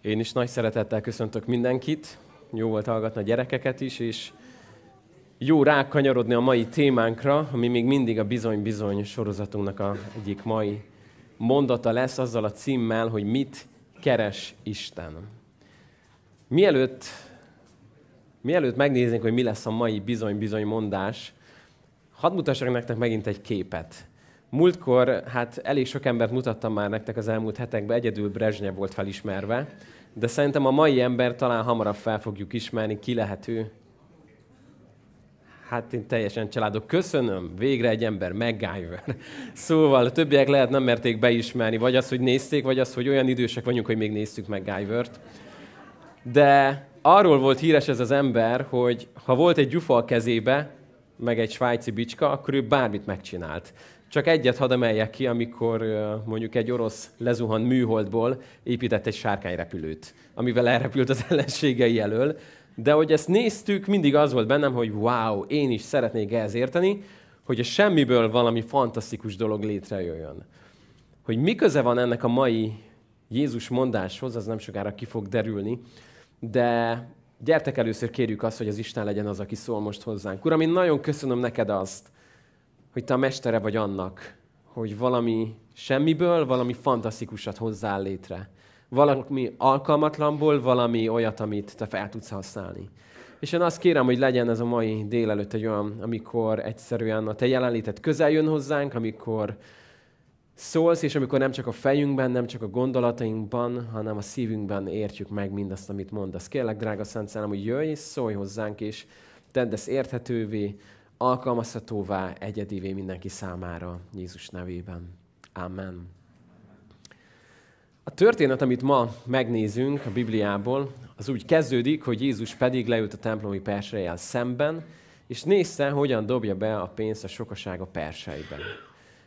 Én is nagy szeretettel köszöntök mindenkit, jó volt hallgatni a gyerekeket is, és jó rákanyarodni a mai témánkra, ami még mindig a bizony-bizony sorozatunknak a egyik mai mondata lesz, azzal a címmel, hogy mit keres Isten. Mielőtt, mielőtt megnéznénk, hogy mi lesz a mai bizony-bizony mondás, hadd mutassak nektek megint egy képet. Múltkor hát elég sok embert mutattam már nektek az elmúlt hetekben, egyedül Brezsnyev volt felismerve, de szerintem a mai ember talán hamarabb fel fogjuk ismerni, ki ő. Hát én teljesen családok. Köszönöm, végre egy ember, MacGyver. Szóval a többiek lehet nem merték beismerni, vagy az, hogy nézték, vagy az, hogy olyan idősek vagyunk, hogy még néztük MacGyvert. De arról volt híres ez az ember, hogy ha volt egy gyufa a kezébe, meg egy svájci bicska, akkor ő bármit megcsinált. Csak egyet hadd emeljek ki, amikor mondjuk egy orosz lezuhan műholdból épített egy sárkányrepülőt, amivel elrepült az ellenségei elől. De hogy ezt néztük, mindig az volt bennem, hogy wow, én is szeretnék ehhez érteni, hogy a semmiből valami fantasztikus dolog létrejöjjön. Hogy mi köze van ennek a mai Jézus mondáshoz, az nem sokára ki fog derülni, de gyertek először kérjük azt, hogy az Isten legyen az, aki szól most hozzánk. Uram, én nagyon köszönöm neked azt, hogy te a mestere vagy annak, hogy valami semmiből valami fantasztikusat hozzál létre. Valami alkalmatlanból valami olyat, amit te fel tudsz használni. És én azt kérem, hogy legyen ez a mai délelőtt egy olyan, amikor egyszerűen a te jelenléted közel jön hozzánk, amikor szólsz, és amikor nem csak a fejünkben, nem csak a gondolatainkban, hanem a szívünkben értjük meg mindazt, amit mondasz. Kérlek, drága Szent Szellem, hogy jöjj és szólj hozzánk, és tedd ezt érthetővé, alkalmazhatóvá, egyedivé mindenki számára Jézus nevében. Amen. A történet, amit ma megnézünk a Bibliából, az úgy kezdődik, hogy Jézus pedig leült a templomi persejel szemben, és nézte, hogyan dobja be a pénzt a sokaság a perseibe.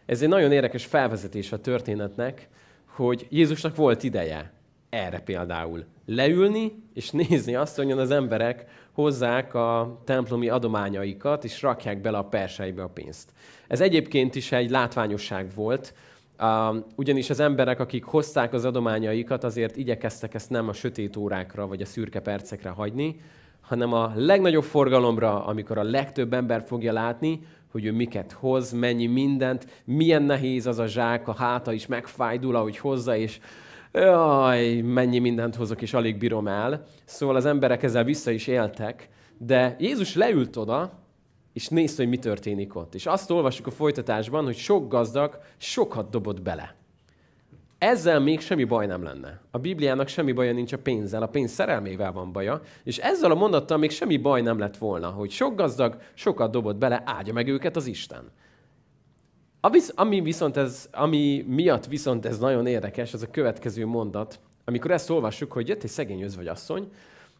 Ez egy nagyon érdekes felvezetés a történetnek, hogy Jézusnak volt ideje erre például leülni, és nézni azt, hogy az emberek hozzák a templomi adományaikat, és rakják bele a perseibe a pénzt. Ez egyébként is egy látványosság volt, Uh, ugyanis az emberek, akik hozták az adományaikat, azért igyekeztek ezt nem a sötét órákra vagy a szürke percekre hagyni, hanem a legnagyobb forgalomra, amikor a legtöbb ember fogja látni, hogy ő miket hoz, mennyi mindent, milyen nehéz az a zsák, a háta is megfájdul, ahogy hozza, és jaj, mennyi mindent hozok, és alig bírom el. Szóval az emberek ezzel vissza is éltek, de Jézus leült oda, és nézte, hogy mi történik ott. És azt olvassuk a folytatásban, hogy sok gazdag sokat dobott bele. Ezzel még semmi baj nem lenne. A Bibliának semmi baja nincs a pénzzel, a pénz szerelmével van baja, és ezzel a mondattal még semmi baj nem lett volna, hogy sok gazdag sokat dobott bele, áldja meg őket az Isten. Ami, viszont ez, ami miatt viszont ez nagyon érdekes, az a következő mondat, amikor ezt olvassuk, hogy jött egy szegény asszony,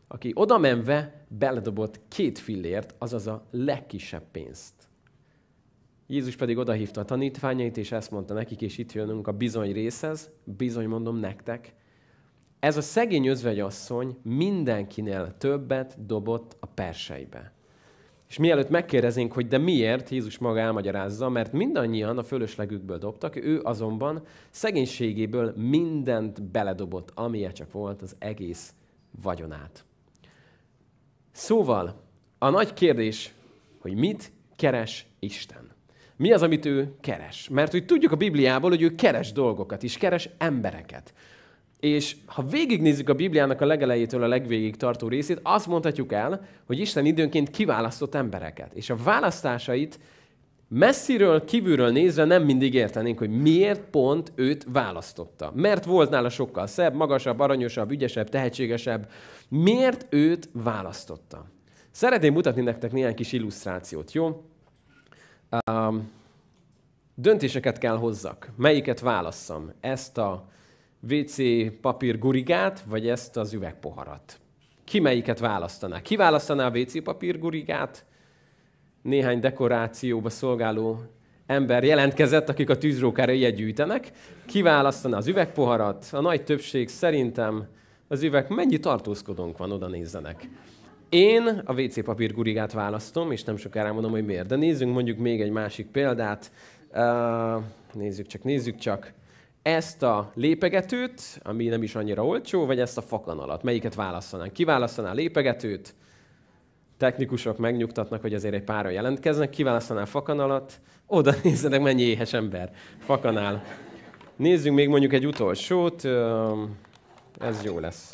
aki oda menve beledobott két fillért, azaz a legkisebb pénzt. Jézus pedig odahívta a tanítványait, és ezt mondta nekik, és itt jönünk a bizony részhez, bizony mondom nektek. Ez a szegény özvegyasszony mindenkinél többet dobott a perseibe. És mielőtt megkérdeznénk, hogy de miért, Jézus maga elmagyarázza, mert mindannyian a fölöslegükből dobtak, ő azonban szegénységéből mindent beledobott, amilyen csak volt az egész vagyonát. Szóval a nagy kérdés, hogy mit keres Isten? Mi az, amit ő keres? Mert hogy tudjuk a Bibliából, hogy ő keres dolgokat is, keres embereket. És ha végignézzük a Bibliának a legelejétől a legvégig tartó részét, azt mondhatjuk el, hogy Isten időnként kiválasztott embereket. És a választásait messziről, kívülről nézve nem mindig értenénk, hogy miért pont őt választotta. Mert volt nála sokkal szebb, magasabb, aranyosabb, ügyesebb, tehetségesebb. Miért őt választotta? Szeretném mutatni nektek néhány kis illusztrációt, jó? Um, döntéseket kell hozzak. Melyiket válasszam? Ezt a WC papír gurigát, vagy ezt az üvegpoharat? Ki melyiket választaná? Ki választaná a WC papír gurigát? Néhány dekorációba szolgáló ember jelentkezett, akik a tűzrókára ilyet gyűjtenek. Ki választaná az üvegpoharat? A nagy többség szerintem az üveg mennyi tartózkodónk van, oda nézzenek. Én a WC papír gurigát választom, és nem sokára mondom, hogy miért. De nézzünk mondjuk még egy másik példát. Uh, nézzük csak, nézzük csak ezt a lépegetőt, ami nem is annyira olcsó, vagy ezt a fakanalat? Melyiket választanánk? Ki választaná lépegetőt? Technikusok megnyugtatnak, hogy azért egy pára jelentkeznek. Ki választaná fakanalat? Oda nézzenek, mennyi éhes ember. Fakanál. Nézzünk még mondjuk egy utolsót. Ez jó lesz.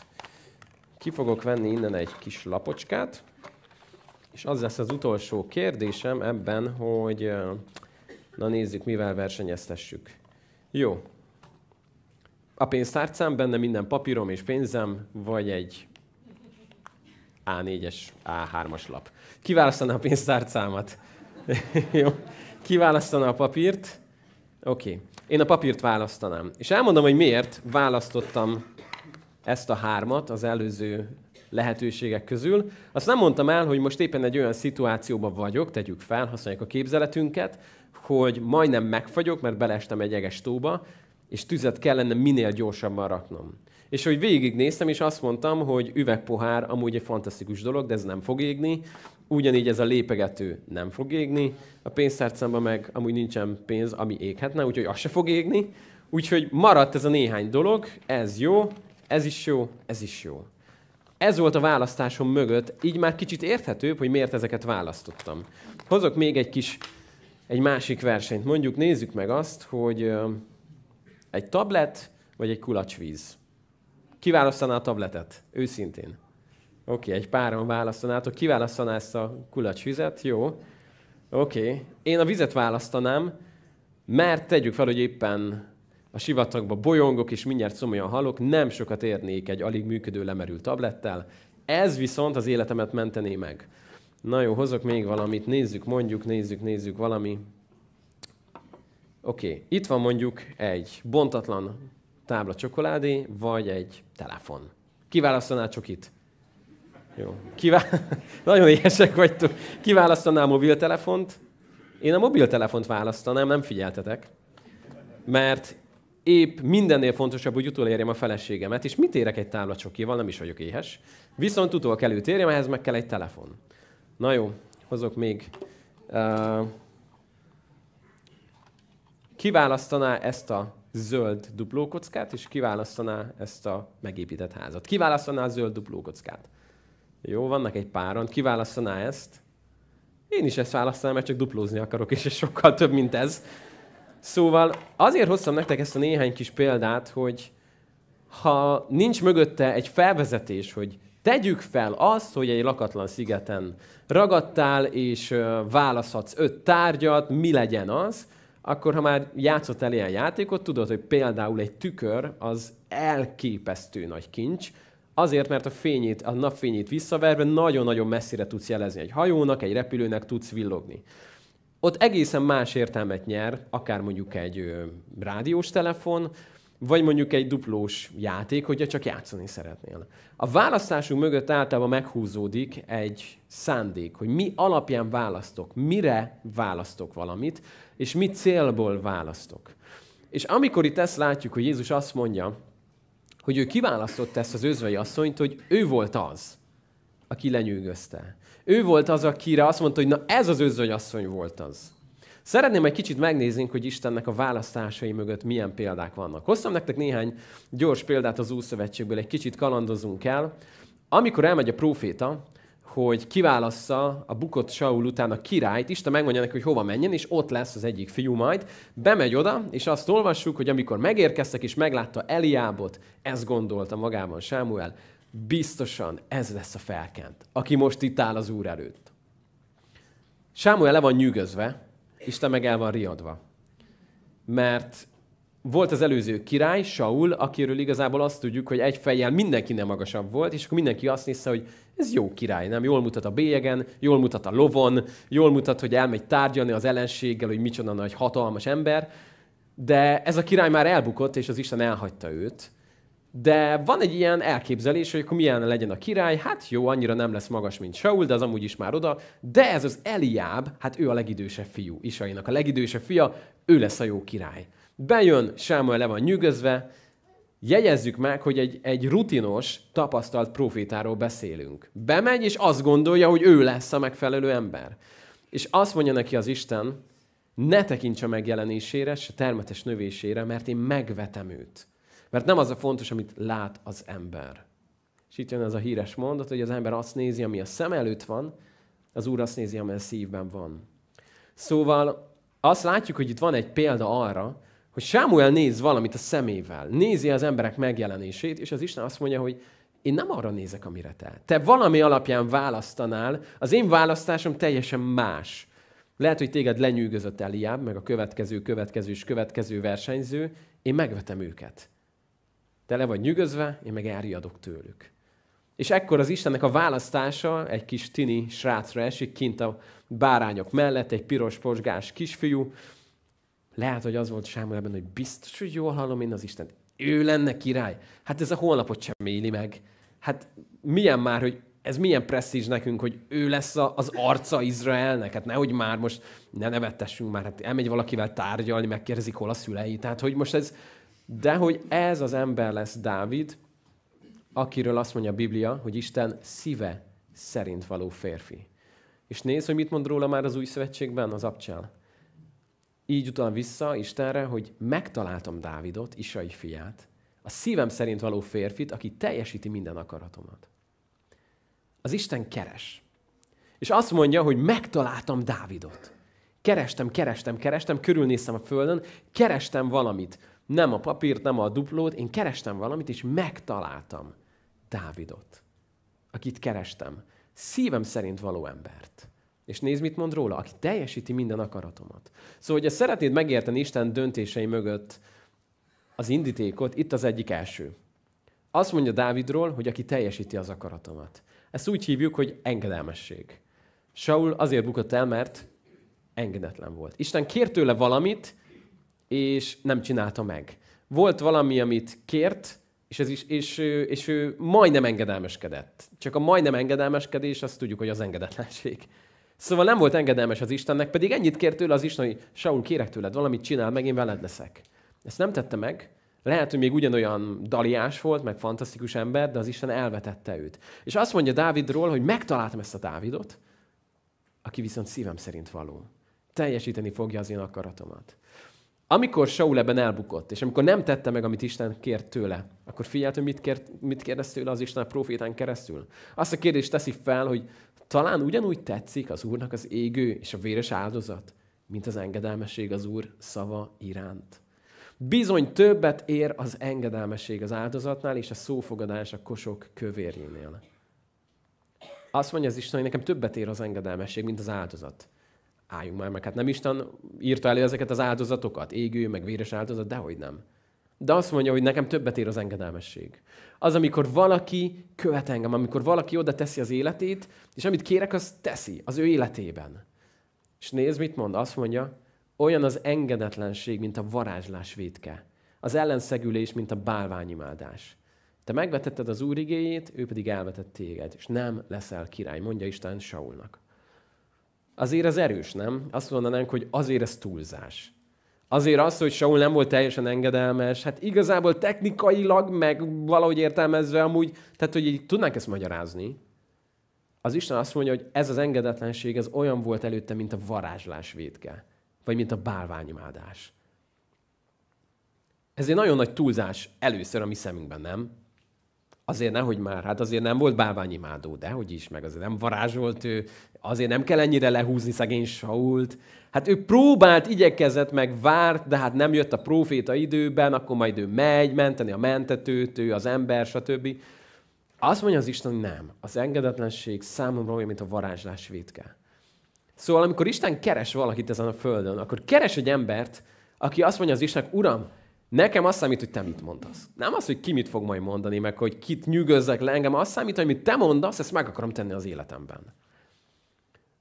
Ki fogok venni innen egy kis lapocskát. És az lesz az utolsó kérdésem ebben, hogy na nézzük, mivel versenyeztessük. Jó, a pénztárcám, benne minden papírom és pénzem, vagy egy A4-es, A3-as lap. Kiválasztaná a pénztárcámat. Jó. Kiválasztaná a papírt. Oké. Okay. Én a papírt választanám. És elmondom, hogy miért választottam ezt a hármat az előző lehetőségek közül. Azt nem mondtam el, hogy most éppen egy olyan szituációban vagyok, tegyük fel, használjuk a képzeletünket, hogy majdnem megfagyok, mert belestem egy eges tóba, és tüzet kellene minél gyorsabban raknom. És hogy végignéztem, és azt mondtam, hogy üvegpohár amúgy egy fantasztikus dolog, de ez nem fog égni. Ugyanígy ez a lépegető nem fog égni. A pénztárcámban meg amúgy nincsen pénz, ami éghetne, úgyhogy az se fog égni. Úgyhogy maradt ez a néhány dolog, ez jó, ez is jó, ez is jó. Ez volt a választásom mögött, így már kicsit érthetőbb, hogy miért ezeket választottam. Hozok még egy kis, egy másik versenyt. Mondjuk nézzük meg azt, hogy egy tablet, vagy egy kulacsvíz? Kiválasztaná a tabletet? Őszintén. Oké, okay, egy páron választanátok. Kiválasztaná ezt a kulacsvizet? Jó. Oké. Okay. Én a vizet választanám, mert tegyük fel, hogy éppen a sivatagba bolyongok, és mindjárt szomolyan halok, nem sokat érnék egy alig működő lemerült tablettel. Ez viszont az életemet mentené meg. Na jó, hozok még valamit, nézzük, mondjuk, nézzük, nézzük valami. Oké, okay. itt van mondjuk egy bontatlan tábla csokoládé, vagy egy telefon. Kiválasztaná itt. Jó. Kivá... Nagyon éhesek vagytok. Kiválasztaná a mobiltelefont? Én a mobiltelefont választanám, nem figyeltetek. Mert épp mindennél fontosabb, hogy utolérjem a feleségemet, és mit érek egy tábla csokival, nem is vagyok éhes. Viszont utol kell őt érjem, ehhez meg kell egy telefon. Na jó, hozok még... Uh kiválasztaná ezt a zöld duplókockát, és kiválasztaná ezt a megépített házat. Kiválasztaná a zöld duplókockát. Jó, vannak egy páron. Kiválasztaná ezt. Én is ezt választanám, mert csak duplózni akarok, és ez sokkal több, mint ez. Szóval azért hoztam nektek ezt a néhány kis példát, hogy ha nincs mögötte egy felvezetés, hogy tegyük fel azt, hogy egy lakatlan szigeten ragadtál, és választhatsz öt tárgyat, mi legyen az, akkor ha már játszottál ilyen játékot, tudod, hogy például egy tükör az elképesztő nagy kincs, Azért, mert a fényét, a napfényét visszaverve nagyon-nagyon messzire tudsz jelezni egy hajónak, egy repülőnek tudsz villogni. Ott egészen más értelmet nyer, akár mondjuk egy ö, rádiós telefon, vagy mondjuk egy duplós játék, hogyha csak játszani szeretnél. A választásunk mögött általában meghúzódik egy szándék, hogy mi alapján választok, mire választok valamit, és mi célból választok. És amikor itt ezt látjuk, hogy Jézus azt mondja, hogy ő kiválasztott ezt az özvei asszonyt, hogy ő volt az, aki lenyűgözte. Ő volt az, akire azt mondta, hogy na ez az özvei asszony volt az. Szeretném egy kicsit megnézni, hogy Istennek a választásai mögött milyen példák vannak. Hoztam nektek néhány gyors példát az Új egy kicsit kalandozunk el. Amikor elmegy a próféta, hogy kiválassza a bukott Saul után a királyt, Isten megmondja neki, hogy hova menjen, és ott lesz az egyik fiú majd. Bemegy oda, és azt olvassuk, hogy amikor megérkeztek és meglátta Eliábot, ez gondolta magában Sámuel, biztosan ez lesz a felkent, aki most itt áll az úr előtt. Sámuel le van nyűgözve, Isten meg el van riadva. Mert volt az előző király, Saul, akiről igazából azt tudjuk, hogy egy fejjel nem magasabb volt, és akkor mindenki azt nézte, hogy ez jó király, nem? Jól mutat a bélyegen, jól mutat a lovon, jól mutat, hogy elmegy tárgyalni az ellenséggel, hogy micsoda nagy hatalmas ember, de ez a király már elbukott, és az Isten elhagyta őt. De van egy ilyen elképzelés, hogy akkor milyen legyen a király, hát jó, annyira nem lesz magas, mint Saul, de az amúgy is már oda, de ez az Eliáb, hát ő a legidősebb fiú, Isainak a legidősebb fia, ő lesz a jó király. Bejön, Sámuel le van nyűgözve, jegyezzük meg, hogy egy, egy rutinos, tapasztalt profétáról beszélünk. Bemegy, és azt gondolja, hogy ő lesz a megfelelő ember. És azt mondja neki az Isten, ne tekints a megjelenésére, se termetes növésére, mert én megvetem őt. Mert nem az a fontos, amit lát az ember. És itt jön ez a híres mondat, hogy az ember azt nézi, ami a szem előtt van, az Úr azt nézi, ami a szívben van. Szóval azt látjuk, hogy itt van egy példa arra, hogy Sámuel néz valamit a szemével, nézi az emberek megjelenését, és az Isten azt mondja, hogy én nem arra nézek, amire te. Te valami alapján választanál, az én választásom teljesen más. Lehet, hogy téged lenyűgözött Eliáb, meg a következő, következő és következő versenyző, én megvetem őket. Te le vagy nyűgözve, én meg elriadok tőlük. És ekkor az Istennek a választása egy kis tini srácra esik kint a bárányok mellett, egy piros posgás kisfiú, lehet, hogy az volt ebben, hogy biztos, hogy jól hallom én az Istent. Ő lenne király. Hát ez a holnapot sem éli meg. Hát milyen már, hogy ez milyen presszízs nekünk, hogy ő lesz a, az arca Izraelnek. Hát nehogy már most ne nevettessünk már, hát elmegy valakivel tárgyalni, megkérdezik, hol a szülei. Tehát, hogy most ez, de hogy ez az ember lesz Dávid, akiről azt mondja a Biblia, hogy Isten szíve szerint való férfi. És nézd, hogy mit mond róla már az új szövetségben, az abcsel így utal vissza Istenre, hogy megtaláltam Dávidot, Isai fiát, a szívem szerint való férfit, aki teljesíti minden akaratomat. Az Isten keres. És azt mondja, hogy megtaláltam Dávidot. Kerestem, kerestem, kerestem, körülnéztem a földön, kerestem valamit. Nem a papírt, nem a duplót, én kerestem valamit, és megtaláltam Dávidot, akit kerestem. Szívem szerint való embert. És nézd, mit mond róla, aki teljesíti minden akaratomat. Szóval, hogyha szeretnéd megérteni Isten döntései mögött az indítékot, itt az egyik első. Azt mondja Dávidról, hogy aki teljesíti az akaratomat. Ezt úgy hívjuk, hogy engedelmesség. Saul azért bukott el, mert engedetlen volt. Isten kért tőle valamit, és nem csinálta meg. Volt valami, amit kért, és, ez is, és, és ő majdnem engedelmeskedett. Csak a majdnem engedelmeskedés, azt tudjuk, hogy az engedetlenség. Szóval nem volt engedelmes az Istennek, pedig ennyit kért tőle az Isten, hogy Saul, kérek tőled, valamit csinál meg, én veled leszek. Ezt nem tette meg, lehet, hogy még ugyanolyan daliás volt, meg fantasztikus ember, de az Isten elvetette őt. És azt mondja Dávidról, hogy megtaláltam ezt a Dávidot, aki viszont szívem szerint való. Teljesíteni fogja az én akaratomat. Amikor Saul ebben elbukott, és amikor nem tette meg, amit Isten kért tőle, akkor figyelt, hogy mit, kért, mit kérdez tőle az Isten a profétán keresztül. Azt a kérdést teszi fel, hogy talán ugyanúgy tetszik az Úrnak az égő és a véres áldozat, mint az engedelmesség az Úr szava iránt. Bizony többet ér az engedelmesség az áldozatnál, és a szófogadás a kosok kövérjénél. Azt mondja az Isten, hogy nekem többet ér az engedelmesség, mint az áldozat. Álljunk már meg, hát nem Isten írta elő ezeket az áldozatokat, égő, meg véres áldozat, dehogy nem de azt mondja, hogy nekem többet ér az engedelmesség. Az, amikor valaki követ engem, amikor valaki oda teszi az életét, és amit kérek, az teszi az ő életében. És nézd, mit mond. Azt mondja, olyan az engedetlenség, mint a varázslás vétke. Az ellenszegülés, mint a bálványimádás. Te megvetetted az Úr igényét, ő pedig elvetett téged, és nem leszel király, mondja Isten Saulnak. Azért ez erős, nem? Azt mondanánk, hogy azért ez túlzás azért az, hogy Saul nem volt teljesen engedelmes, hát igazából technikailag, meg valahogy értelmezve amúgy, tehát hogy így tudnánk ezt magyarázni, az Isten azt mondja, hogy ez az engedetlenség, ez olyan volt előtte, mint a varázslás védke, vagy mint a bálványimádás. Ez egy nagyon nagy túlzás először a mi szemünkben, nem? azért nem hogy már, hát azért nem volt báványimádó, de hogy is, meg azért nem varázsolt ő, azért nem kell ennyire lehúzni szegény Sault. Hát ő próbált, igyekezett, meg várt, de hát nem jött a próféta időben, akkor majd ő megy menteni a mentetőt, ő az ember, stb. Azt mondja az Isten, hogy nem. Az engedetlenség számomra olyan, mint a varázslás vétke. Szóval amikor Isten keres valakit ezen a földön, akkor keres egy embert, aki azt mondja az Istennek, Uram, Nekem azt számít, hogy te mit mondasz. Nem az, hogy ki mit fog majd mondani, meg hogy kit nyűgözzek le engem, azt számít, hogy mit te mondasz, ezt meg akarom tenni az életemben.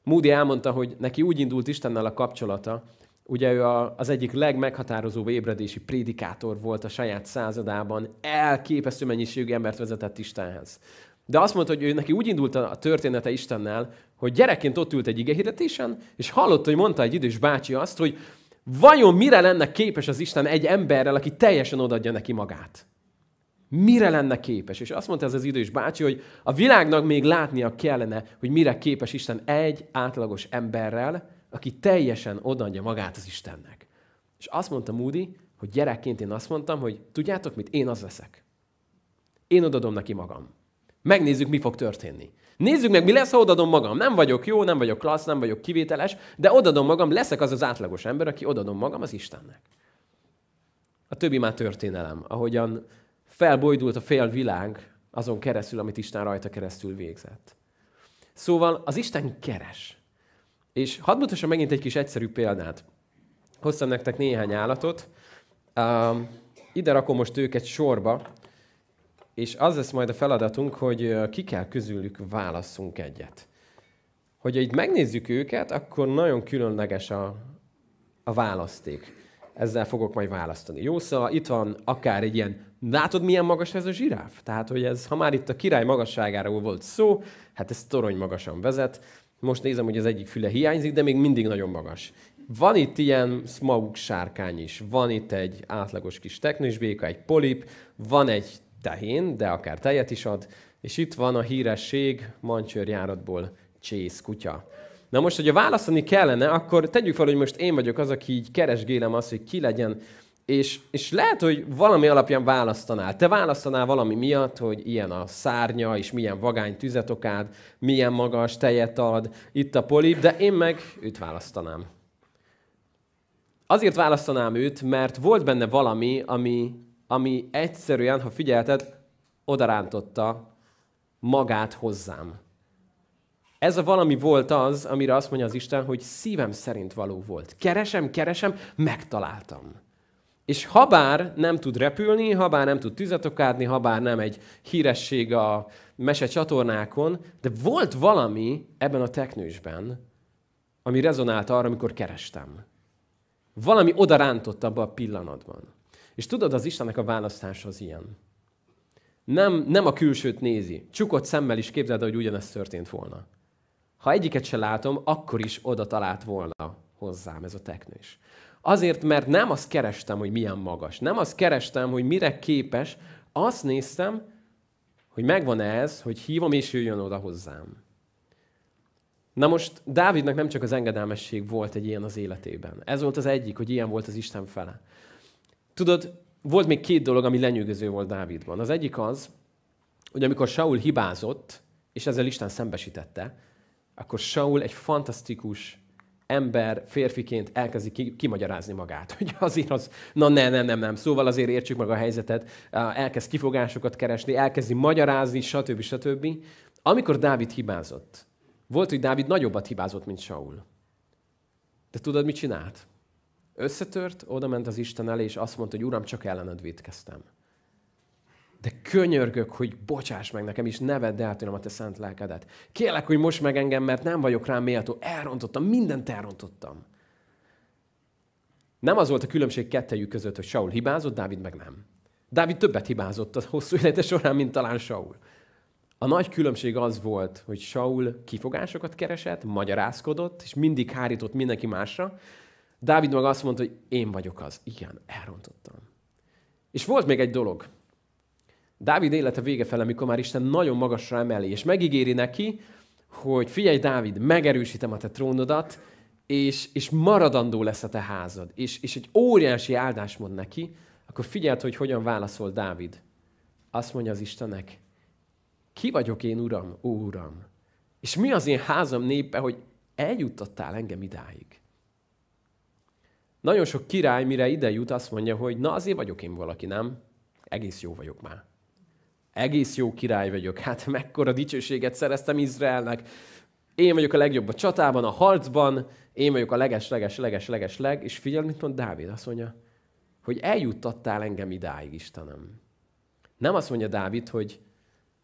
Moody elmondta, hogy neki úgy indult Istennel a kapcsolata, ugye ő a, az egyik legmeghatározóbb ébredési prédikátor volt a saját századában, elképesztő mennyiségű embert vezetett Istenhez. De azt mondta, hogy ő neki úgy indult a története Istennel, hogy gyerekként ott ült egy igehirdetésen, és hallotta, hogy mondta egy idős bácsi azt, hogy Vajon mire lenne képes az Isten egy emberrel, aki teljesen odadja neki magát? Mire lenne képes? És azt mondta ez az idős bácsi, hogy a világnak még látnia kellene, hogy mire képes Isten egy átlagos emberrel, aki teljesen odadja magát az Istennek. És azt mondta Moody, hogy gyerekként én azt mondtam, hogy tudjátok mit, én az leszek. Én odadom neki magam. Megnézzük, mi fog történni. Nézzük meg, mi lesz, ha odadom magam. Nem vagyok jó, nem vagyok klassz, nem vagyok kivételes, de odadom magam, leszek az az átlagos ember, aki odadom magam az Istennek. A többi már történelem, ahogyan felbojdult a fél világ azon keresztül, amit Isten rajta keresztül végzett. Szóval az Isten keres. És hadd mutassam megint egy kis egyszerű példát. Hoztam nektek néhány állatot. Um, ide rakom most őket sorba, és az lesz majd a feladatunk, hogy ki kell közülük válaszunk egyet. Hogyha itt megnézzük őket, akkor nagyon különleges a, a választék. Ezzel fogok majd választani. Jó, szóval itt van akár egy ilyen, látod milyen magas ez a zsiráf? Tehát, hogy ez, ha már itt a király magasságáról volt szó, hát ez torony magasan vezet. Most nézem, hogy az egyik füle hiányzik, de még mindig nagyon magas. Van itt ilyen smaug sárkány is, van itt egy átlagos kis béka, egy polip, van egy tehén, de akár tejet is ad, és itt van a híresség mancsőrjáratból csész kutya. Na most, hogyha választani kellene, akkor tegyük fel, hogy most én vagyok az, aki így keresgélem azt, hogy ki legyen, és, és lehet, hogy valami alapján választanál. Te választanál valami miatt, hogy ilyen a szárnya, és milyen vagány okád, milyen magas tejet ad, itt a polip, de én meg őt választanám. Azért választanám őt, mert volt benne valami, ami ami egyszerűen, ha figyelted, odarántotta magát hozzám. Ez a valami volt az, amire azt mondja az Isten, hogy szívem szerint való volt. Keresem, keresem, megtaláltam. És habár nem tud repülni, habár nem tud tüzet okádni, habár nem egy híresség a mese csatornákon, de volt valami ebben a teknősben, ami rezonált arra, amikor kerestem. Valami odarántott abba a pillanatban. És tudod, az Istennek a választása az ilyen. Nem, nem a külsőt nézi. Csukott szemmel is képzeld, hogy ugyanezt történt volna. Ha egyiket se látom, akkor is oda talált volna hozzám ez a teknős. Azért, mert nem azt kerestem, hogy milyen magas. Nem azt kerestem, hogy mire képes. Azt néztem, hogy megvan ez, hogy hívom és jöjjön oda hozzám. Na most Dávidnak nem csak az engedelmesség volt egy ilyen az életében. Ez volt az egyik, hogy ilyen volt az Isten fele. Tudod, volt még két dolog, ami lenyűgöző volt Dávidban. Az egyik az, hogy amikor Saul hibázott, és ezzel Isten szembesítette, akkor Saul egy fantasztikus ember, férfiként elkezdi kimagyarázni magát, hogy azért az, na ne, nem, nem, nem, szóval azért értsük meg a helyzetet, elkezd kifogásokat keresni, elkezdi magyarázni, stb. stb. Amikor Dávid hibázott, volt, hogy Dávid nagyobbat hibázott, mint Saul. De tudod, mit csinált? Összetört, odament az Isten elé, és azt mondta, hogy Uram, csak ellened védkeztem. De könyörgök, hogy bocsáss meg nekem, és ne vedd el tőlem hát a te szent lelkedet. Kérlek, hogy most meg engem, mert nem vagyok rám méltó. Elrontottam, mindent elrontottam. Nem az volt a különbség kettejük között, hogy Saul hibázott, Dávid meg nem. Dávid többet hibázott a hosszú élete során, mint talán Saul. A nagy különbség az volt, hogy Saul kifogásokat keresett, magyarázkodott, és mindig hárított mindenki másra, Dávid maga azt mondta, hogy én vagyok az. Igen, elrontottam. És volt még egy dolog. Dávid élete vége fele, amikor már Isten nagyon magasra emeli, és megígéri neki, hogy figyelj, Dávid, megerősítem a te trónodat, és, és maradandó lesz a te házad, és, és egy óriási áldás mond neki, akkor figyeld, hogy hogyan válaszol Dávid. Azt mondja az Istennek, ki vagyok én, Uram, ó Uram? És mi az én házam népe, hogy eljuttattál engem idáig? Nagyon sok király, mire ide jut, azt mondja, hogy na azért vagyok én valaki, nem? Egész jó vagyok már. Egész jó király vagyok. Hát mekkora dicsőséget szereztem Izraelnek. Én vagyok a legjobb a csatában, a harcban, én vagyok a leges, leges, leges, leges, leg, és figyelj, mit mond Dávid, azt mondja, hogy eljuttattál engem idáig, Istenem. Nem azt mondja Dávid, hogy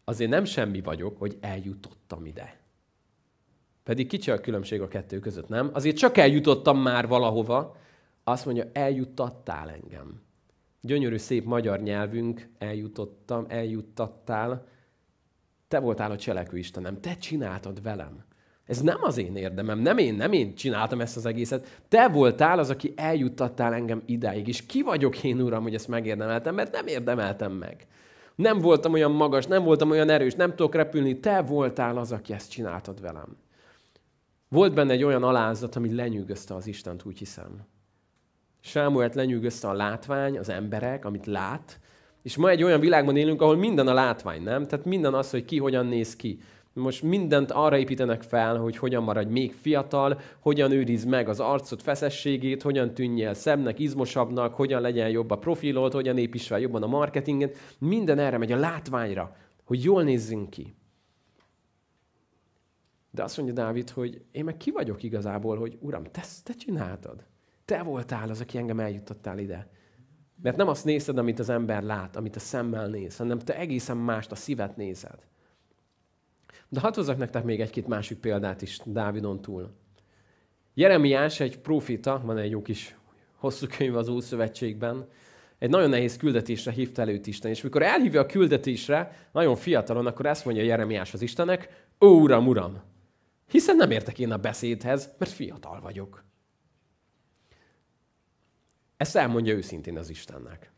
azért nem semmi vagyok, hogy eljutottam ide. Pedig kicsi a különbség a kettő között, nem? Azért csak eljutottam már valahova, azt mondja, eljuttattál engem. Gyönyörű, szép magyar nyelvünk, eljutottam, eljuttattál. Te voltál a cselekvő Istenem, te csináltad velem. Ez nem az én érdemem, nem én, nem én csináltam ezt az egészet. Te voltál az, aki eljuttattál engem idáig, és ki vagyok én, Uram, hogy ezt megérdemeltem, mert nem érdemeltem meg. Nem voltam olyan magas, nem voltam olyan erős, nem tudok repülni, te voltál az, aki ezt csináltad velem. Volt benne egy olyan alázat, ami lenyűgözte az Istent, úgy hiszem. Sámuelt lenyűgözte a látvány, az emberek, amit lát, és ma egy olyan világban élünk, ahol minden a látvány, nem? Tehát minden az, hogy ki hogyan néz ki. Most mindent arra építenek fel, hogy hogyan maradj még fiatal, hogyan őriz meg az arcod feszességét, hogyan el szemnek, izmosabbnak, hogyan legyen jobb a profilod, hogyan építs fel jobban a marketinget. Minden erre megy a látványra, hogy jól nézzünk ki. De azt mondja Dávid, hogy én meg ki vagyok igazából, hogy Uram, te, te csináltad. Te voltál az, aki engem eljutottál ide. Mert nem azt nézed, amit az ember lát, amit a szemmel néz, hanem te egészen mást a szívet nézed. De hadd hozzak nektek még egy-két másik példát is Dávidon túl. Jeremiás egy profita, van egy jó kis hosszú könyv az Ószövetségben, egy nagyon nehéz küldetésre hívta előtt Isten, és mikor elhívja a küldetésre, nagyon fiatalon, akkor ezt mondja Jeremiás az Istenek: Ó, Uram, Uram, hiszen nem értek én a beszédhez, mert fiatal vagyok. Ezt elmondja őszintén az Istennek.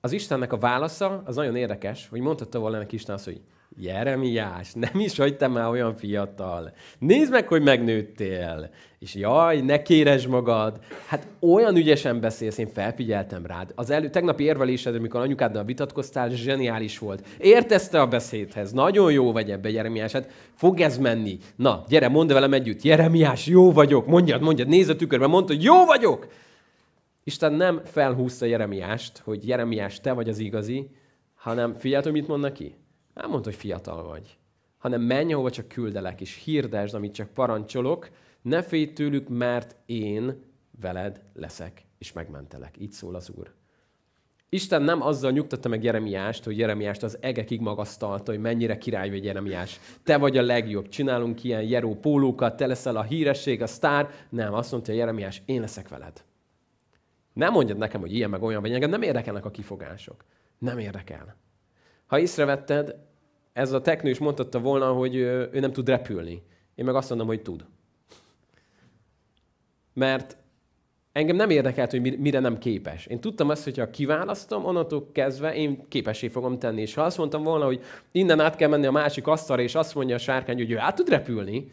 Az Istennek a válasza az nagyon érdekes, hogy mondhatta volna neki Isten azt, hogy Jeremiás, nem is vagy te már olyan fiatal. Nézd meg, hogy megnőttél. És jaj, ne kéres magad. Hát olyan ügyesen beszélsz, én felfigyeltem rád. Az elő, tegnapi érvelésed, amikor anyukáddal vitatkoztál, zseniális volt. Értezte a beszédhez, nagyon jó vagy ebbe, Jeremiás. Hát fog ez menni. Na, gyere, mondd velem együtt. Jeremiás, jó vagyok. Mondjad, mondjad, Nézd a tükörbe, mondd, hogy jó vagyok. Isten nem felhúzta Jeremiást, hogy Jeremiás, te vagy az igazi, hanem figyelj, mit mond neki? Nem mondta, hogy fiatal vagy, hanem menj, ahova csak küldelek, és hirdesd, amit csak parancsolok, ne félj tőlük, mert én veled leszek, és megmentelek. Így szól az Úr. Isten nem azzal nyugtatta meg Jeremiást, hogy Jeremiást az egekig magasztalta, hogy mennyire király vagy Jeremiás. Te vagy a legjobb, csinálunk ilyen jeró pólókat, te leszel a híresség, a sztár. Nem, azt mondta Jeremiás, én leszek veled. Nem mondjad nekem, hogy ilyen meg olyan vagy, engem nem érdekelnek a kifogások. Nem érdekel. Ha észrevetted, ez a teknő is mondhatta volna, hogy ő nem tud repülni. Én meg azt mondom, hogy tud. Mert engem nem érdekelt, hogy mire nem képes. Én tudtam azt, hogy ha kiválasztom, onnantól kezdve én képesé fogom tenni. És ha azt mondtam volna, hogy innen át kell menni a másik asztalra, és azt mondja a sárkány, hogy ő át tud repülni,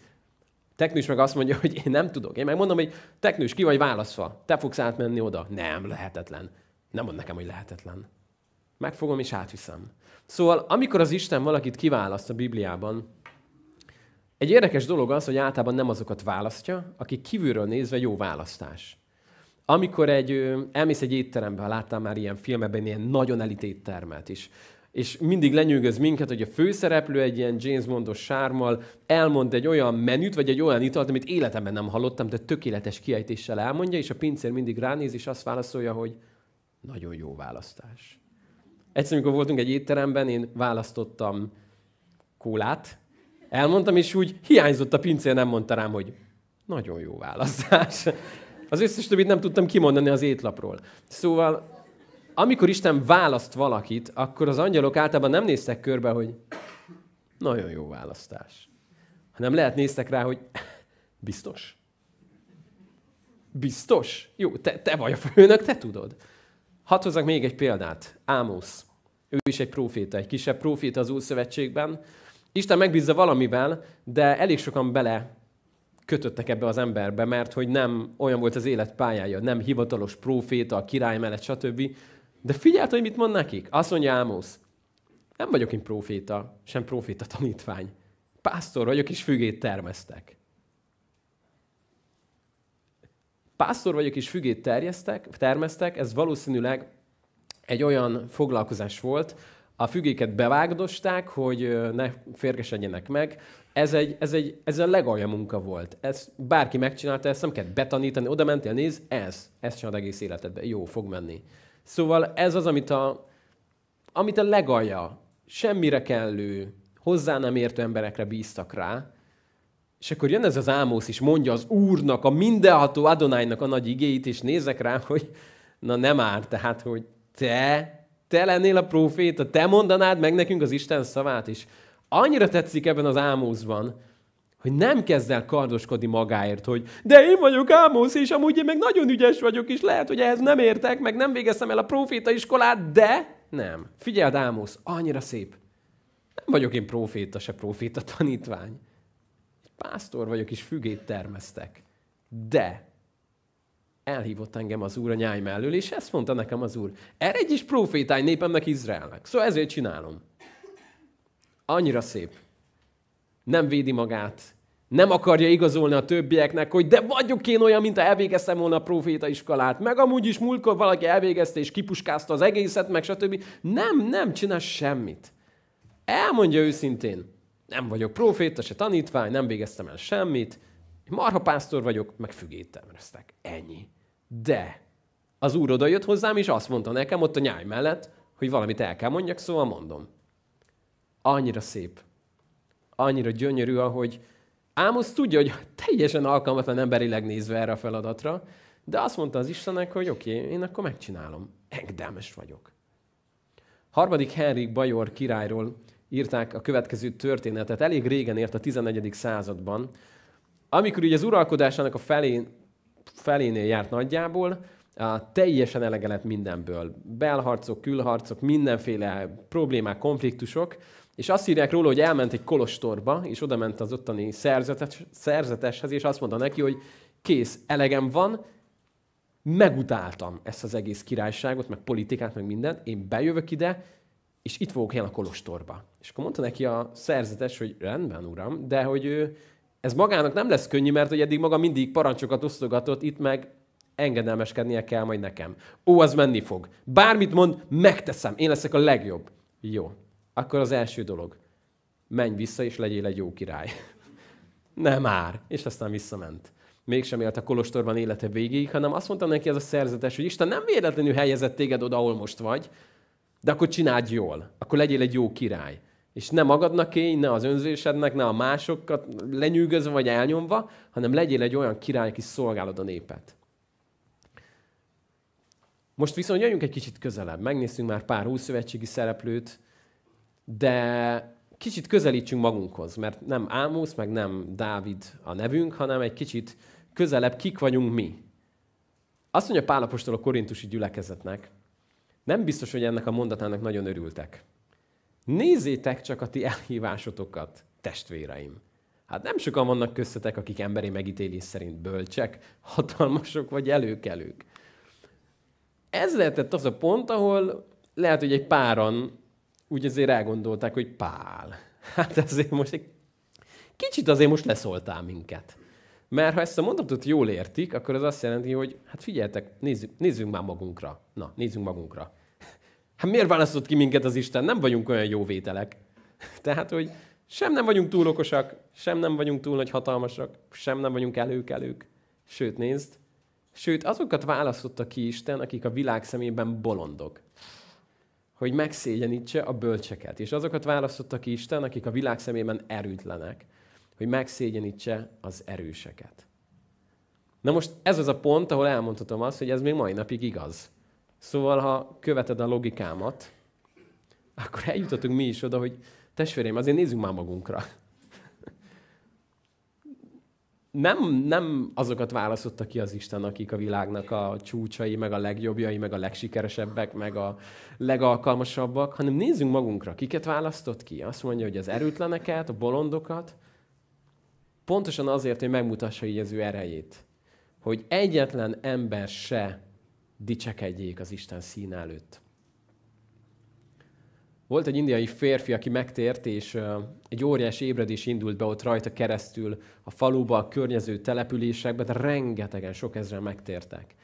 Teknős meg azt mondja, hogy én nem tudok. Én megmondom, hogy teknős, ki vagy válaszva? Te fogsz átmenni oda? Nem, lehetetlen. Nem mond nekem, hogy lehetetlen. Megfogom és átviszem. Szóval, amikor az Isten valakit kiválaszt a Bibliában, egy érdekes dolog az, hogy általában nem azokat választja, akik kívülről nézve jó választás. Amikor egy, elmész egy étterembe, láttam már ilyen filmekben ilyen nagyon elit éttermet is, és mindig lenyűgöz minket, hogy a főszereplő egy ilyen James Bondos sármal elmond egy olyan menüt, vagy egy olyan italt, amit életemben nem hallottam, de tökéletes kiejtéssel elmondja, és a pincér mindig ránéz, és azt válaszolja, hogy nagyon jó választás. Egyszer, amikor voltunk egy étteremben, én választottam kólát, elmondtam, és úgy hiányzott a pincér, nem mondta rám, hogy nagyon jó választás. Az összes többit nem tudtam kimondani az étlapról. Szóval amikor Isten választ valakit, akkor az angyalok általában nem néztek körbe, hogy nagyon jó választás. Hanem lehet néztek rá, hogy biztos? Biztos? Jó, te, te vagy a főnök, te tudod. Hadd hozzak még egy példát. Ámosz. Ő is egy proféta, egy kisebb proféta az Szövetségben. Isten megbízza valamivel, de elég sokan bele kötöttek ebbe az emberbe, mert hogy nem olyan volt az élet pályája, nem hivatalos proféta, a király mellett, stb., de figyelt, hogy mit mond nekik? Azt mondja Ámosz, nem vagyok én proféta, sem proféta tanítvány. Pásztor vagyok, és fügét termesztek. Pásztor vagyok, és fügét terjesztek, termesztek, ez valószínűleg egy olyan foglalkozás volt, a fügéket bevágdosták, hogy ne férgesedjenek meg. Ez egy, ez egy, ez a legalja munka volt. Ez bárki megcsinálta, ezt nem kell betanítani, oda mentél, nézd, ez, ezt csinálod egész életedben, jó, fog menni. Szóval ez az, amit a, amit a legalja, semmire kellő, hozzá nem értő emberekre bíztak rá, és akkor jön ez az Ámosz, és mondja az Úrnak, a mindenható Adonájnak a nagy igéit, és nézek rá, hogy na nem árt, tehát, hogy te, te lennél a proféta, te mondanád meg nekünk az Isten szavát, és annyira tetszik ebben az Ámoszban, hogy nem kezd el kardoskodni magáért, hogy de én vagyok Ámosz, és amúgy én meg nagyon ügyes vagyok, és lehet, hogy ehhez nem értek, meg nem végeztem el a proféta iskolát, de nem. Figyeld, Ámosz, annyira szép. Nem vagyok én proféta, se proféta tanítvány. Pásztor vagyok, és fügét termesztek. De elhívott engem az úr a nyáj mellől, és ezt mondta nekem az úr. Eredj is profétány népemnek Izraelnek. Szóval ezért csinálom. Annyira szép nem védi magát, nem akarja igazolni a többieknek, hogy de vagyok én olyan, mint elvégeztem volna a proféta iskolát, meg amúgy is múltkor valaki elvégezte és kipuskázta az egészet, meg stb. Nem, nem csinál semmit. Elmondja őszintén, nem vagyok proféta, se tanítvány, nem végeztem el semmit, marha pásztor vagyok, meg fügét Ennyi. De az úr oda jött hozzám, és azt mondta nekem ott a nyáj mellett, hogy valamit el kell mondjak, szóval mondom. Annyira szép annyira gyönyörű, ahogy Ámosz tudja, hogy teljesen alkalmatlan emberileg nézve erre a feladatra, de azt mondta az Istennek, hogy oké, okay, én akkor megcsinálom. Engedelmes vagyok. Harmadik Henrik Bajor királyról írták a következő történetet. Elég régen ért a 11. században, amikor ugye az uralkodásának a felén, felénél járt nagyjából, a teljesen elege lett mindenből. Belharcok, külharcok, mindenféle problémák, konfliktusok, és azt írják róla, hogy elment egy kolostorba, és oda ment az ottani szerzetes, szerzeteshez, és azt mondta neki, hogy kész, elegem van, megutáltam ezt az egész királyságot, meg politikát, meg mindent, én bejövök ide, és itt fogok ilyen a kolostorba. És akkor mondta neki a szerzetes, hogy rendben, uram, de hogy ő, ez magának nem lesz könnyű, mert hogy eddig maga mindig parancsokat osztogatott, itt meg engedelmeskednie kell majd nekem. Ó, az menni fog. Bármit mond, megteszem, én leszek a legjobb. Jó, akkor az első dolog, menj vissza és legyél egy jó király. Nem már. És aztán visszament. Mégsem élt a kolostorban élete végig, hanem azt mondta neki ez a szerzetes, hogy Isten nem véletlenül helyezett téged oda, ahol most vagy, de akkor csináld jól, akkor legyél egy jó király. És ne magadnak kény, ne az önzésednek, ne a másokat lenyűgözve vagy elnyomva, hanem legyél egy olyan király, aki szolgálod a népet. Most viszont jöjjünk egy kicsit közelebb. Megnézzünk már pár új szövetségi szereplőt, de kicsit közelítsünk magunkhoz, mert nem Ámusz, meg nem Dávid a nevünk, hanem egy kicsit közelebb kik vagyunk mi. Azt mondja Pálapostól a korintusi gyülekezetnek, nem biztos, hogy ennek a mondatának nagyon örültek. Nézzétek csak a ti elhívásotokat, testvéreim. Hát nem sokan vannak köztetek, akik emberi megítélés szerint bölcsek, hatalmasok vagy előkelők. Ez lehetett az a pont, ahol lehet, hogy egy páran úgy azért elgondolták, hogy Pál, hát azért most egy kicsit azért most leszóltál minket. Mert ha ezt a mondatot jól értik, akkor az azt jelenti, hogy hát figyeljetek, nézzük, nézzünk már magunkra. Na, nézzünk magunkra. Hát miért választott ki minket az Isten? Nem vagyunk olyan jó vételek. Tehát, hogy sem nem vagyunk túl okosak, sem nem vagyunk túl nagy hatalmasak, sem nem vagyunk előkelők. Sőt, nézd, sőt, azokat választotta ki Isten, akik a világ szemében bolondok hogy megszégyenítse a bölcseket. És azokat választotta ki Isten, akik a világ szemében erőtlenek, hogy megszégyenítse az erőseket. Na most ez az a pont, ahol elmondhatom azt, hogy ez még mai napig igaz. Szóval, ha követed a logikámat, akkor eljutottunk mi is oda, hogy testvérem, azért nézzünk már magunkra nem, nem azokat választotta ki az Isten, akik a világnak a csúcsai, meg a legjobbjai, meg a legsikeresebbek, meg a legalkalmasabbak, hanem nézzünk magunkra, kiket választott ki. Azt mondja, hogy az erőtleneket, a bolondokat, pontosan azért, hogy megmutassa így az ő erejét. Hogy egyetlen ember se dicsekedjék az Isten szín előtt. Volt egy indiai férfi, aki megtért, és egy óriási ébredés indult be ott rajta keresztül a faluba, a környező településekbe, de rengetegen, sok ezren megtértek.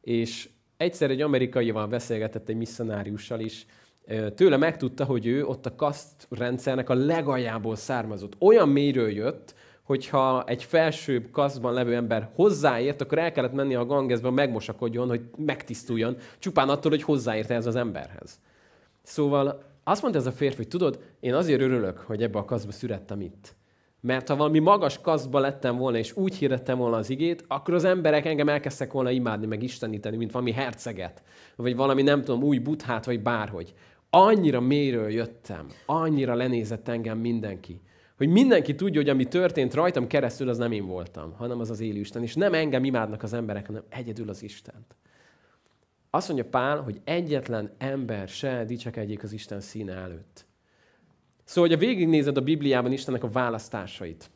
És egyszer egy amerikaival beszélgetett egy misszionáriussal is, tőle megtudta, hogy ő ott a kaszt rendszernek a legaljából származott. Olyan mélyről jött, hogyha egy felsőbb kaszban levő ember hozzáért, akkor el kellett menni a gangezbe, megmosakodjon, hogy megtisztuljon, csupán attól, hogy hozzáért ez az emberhez. Szóval azt mondta ez a férfi, hogy tudod, én azért örülök, hogy ebbe a kaszba születtem itt. Mert ha valami magas kaszba lettem volna, és úgy hirdettem volna az igét, akkor az emberek engem elkezdtek volna imádni, meg isteníteni, mint valami herceget, vagy valami nem tudom, új buthát, vagy bárhogy. Annyira mélyről jöttem, annyira lenézett engem mindenki, hogy mindenki tudja, hogy ami történt rajtam keresztül, az nem én voltam, hanem az az élő Isten. És nem engem imádnak az emberek, hanem egyedül az Istent. Azt mondja Pál, hogy egyetlen ember se dicsekedjék az Isten színe előtt. Szóval, hogyha végignézed a Bibliában Istennek a választásait,